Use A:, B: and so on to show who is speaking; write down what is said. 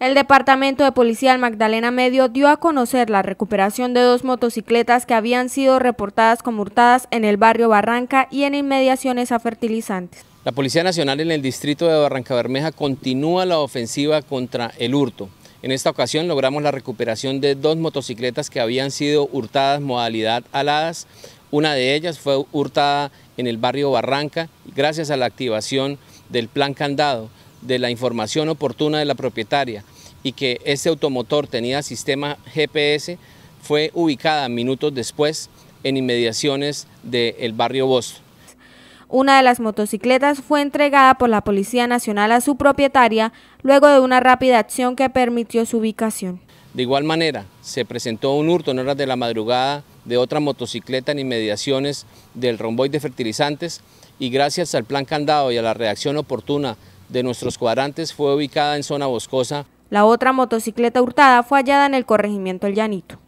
A: El Departamento de Policía del Magdalena Medio dio a conocer la recuperación de dos motocicletas que habían sido reportadas como hurtadas en el barrio Barranca y en inmediaciones a fertilizantes.
B: La Policía Nacional en el distrito de Barranca Bermeja continúa la ofensiva contra el hurto. En esta ocasión logramos la recuperación de dos motocicletas que habían sido hurtadas modalidad aladas. Una de ellas fue hurtada en el barrio Barranca gracias a la activación del plan candado de la información oportuna de la propietaria y que este automotor tenía sistema GPS, fue ubicada minutos después en inmediaciones del barrio Boston.
A: Una de las motocicletas fue entregada por la Policía Nacional a su propietaria luego de una rápida acción que permitió su ubicación.
B: De igual manera, se presentó un hurto en horas de la madrugada de otra motocicleta en inmediaciones del romboide de fertilizantes y gracias al plan candado y a la reacción oportuna de nuestros cuadrantes fue ubicada en zona boscosa.
A: La otra motocicleta hurtada fue hallada en el corregimiento El Llanito.